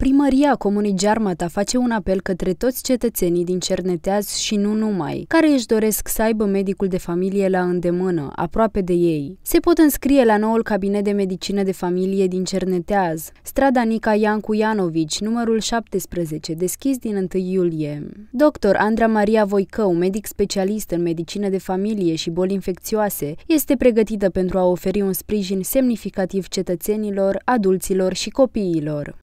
Primăria Comunii Gearmata face un apel către toți cetățenii din Cerneteaz și nu numai, care își doresc să aibă medicul de familie la îndemână, aproape de ei. Se pot înscrie la noul cabinet de medicină de familie din Cerneteaz, strada Nica Iancu Ianovici, numărul 17, deschis din 1 iulie. Dr. Andra Maria Voicău, medic specialist în medicină de familie și boli infecțioase, este pregătită pentru a oferi un sprijin semnificativ cetățenilor, adulților și copiilor.